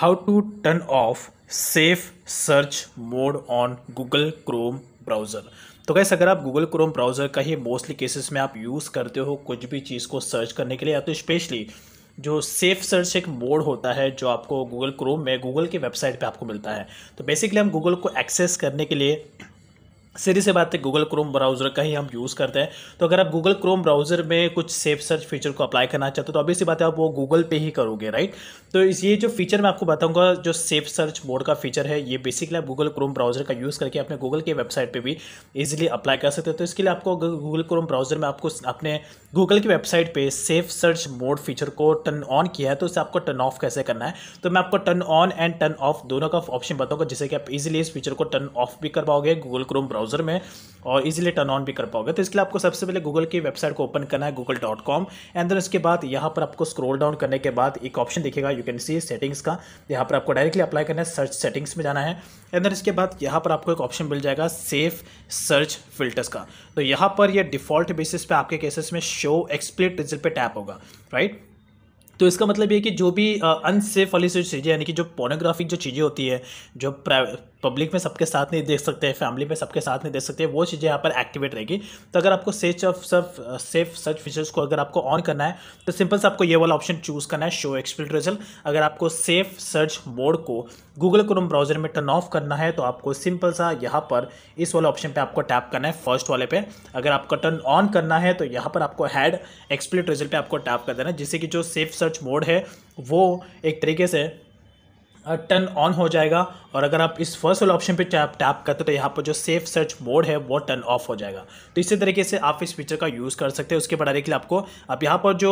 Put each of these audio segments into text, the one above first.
how to turn off safe search mode on Google Chrome browser तो कैसे अगर आप गूगल क्रोम ब्राउज़र का ही मोस्टली केसेस में आप यूज़ करते हो कुछ भी चीज़ को सर्च करने के लिए या तो स्पेशली जो सेफ सर्च एक मोड होता है जो आपको गूगल क्रोम में गूगल की वेबसाइट पे आपको मिलता है तो बेसिकली हम गूगल को एक्सेस करने के लिए सीधी से बात है गूगल क्रोम ब्राउज़र का ही हम यूज़ करते हैं तो अगर आप गूगल क्रोम ब्राउज़र में कुछ सेफ सर्च फीचर को अप्लाई करना चाहते हो तो अभी सी बात है आप वो गूगल पे ही करोगे राइट तो इस ये जो फीचर मैं आपको बताऊंगा जो सेफ सर्च मोड का फीचर है ये बेसिकली आप गूगल क्रोम ब्राउज़र का यूज़ करके अपने गूगल के वेबसाइट पर भी ईजिली अप्लाई कर सकते हो तो इसके लिए आपको गूगल क्रोम ब्राउज़र में आपको अपने गूगल की वेबसाइट पर सेफ सर्च मोड फीचर को टर्न ऑन किया है तो इसे आपको टर्न ऑफ कैसे करना है तो मैं आपको turn on and turn off दोनों का ऑप्शन बताऊँगा जिससे कि आप इजिली इस फीचर को टर्न ऑफ भी कर पाओगे गूगल क्रोम ब्राउजर ब्राउज़र में और इजीली टर्न ऑन भी कर पाओगे तो इसके लिए आपको सबसे पहले गूगल की वेबसाइट को ओपन करना है Google dot com and then उसके बाद यहाँ पर आपको स्क्रॉल डाउन करने के बाद एक ऑप्शन दिखेगा यू कैन सी सेटिंग्स का यहाँ पर आपको डायरेक्टली अप्लाई करना है सर्च सेटिंग्स में जाना है एंड देन इसके बाद यहाँ पर आपको एक ऑप्शन मिल जाएगा सेफ सर्च फिल्टर्स का तो यहाँ पर यह डिफॉल्ट बेसिस पे आपके केसेस में शो एक्सप्लिट रिजल्ट पर टैप होगा राइट right? तो इसका मतलब ये कि जो भी अनसेफ वाली चीज़ें यानी कि जो पोर्नोग्राफिक जो चीज़ें होती है जो पब्लिक में सबके साथ नहीं देख सकते हैं फैमिली में सबके साथ नहीं देख सकते वो चीज़ें यहाँ पर एक्टिवेट रहेगी तो अगर आपको सेच off surf safe search features को अगर आपको ऑन करना है तो सिंपल से आपको ये वाला ऑप्शन चूज़ करना है शो एक्सप्लिट रिजल्ट अगर आपको सेफ सर्च मोड को गूगल क्रोम ब्राउजर में टर्न ऑफ करना है तो आपको सिंपल सा यहाँ पर इस वाले ऑप्शन पर आपको टैप करना है फर्स्ट वाले पे अगर आपको टर्न ऑन करना है तो यहाँ पर आपको हैड एक्सप्लिट रिजल्ट पर आपको टैप कर देना जिससे कि जो सेफ सर्च सर्च मोड है वो एक तरीके से टर्न ऑन हो जाएगा और अगर आप इस फर्स्ट वाले ऑप्शन पे टैप टैप करते हो तो यहाँ पर जो सेफ सर्च मोड है वो टर्न ऑफ हो जाएगा तो इसी तरीके से आप इस फीचर का यूज़ कर सकते हैं उसके बढ़ाने के लिए आपको अब यहाँ पर जो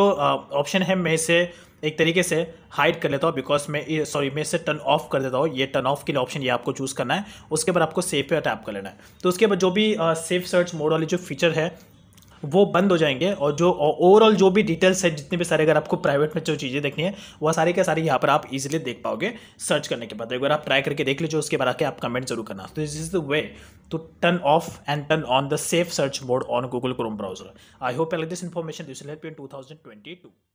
ऑप्शन है मैं इसे एक तरीके से हाइड कर लेता हूँ बिकॉज मैं सॉरी मैं इसे टर्न ऑफ कर देता हूँ ये टर्न ऑफ के लिए ऑप्शन ये आपको चूज़ करना है उसके बाद आपको सेफ पे टैप कर लेना है तो उसके बाद जो भी सेफ सर्च मोड वाली जो फीचर है वो बंद हो जाएंगे और जो ओवरऑल जो भी डिटेल्स है जितने भी सारे अगर आपको प्राइवेट में जो चीज़ें देखनी है वह सारी के सारी यहाँ पर आप इजीली देख पाओगे सर्च करने के बाद अगर आप ट्राई करके देख लीजिए उसके बाद आके आप कमेंट जरूर करना तो this is the way to turn off and turn on the safe search mode on Google Chrome browser I hope this information this help in two thousand twenty to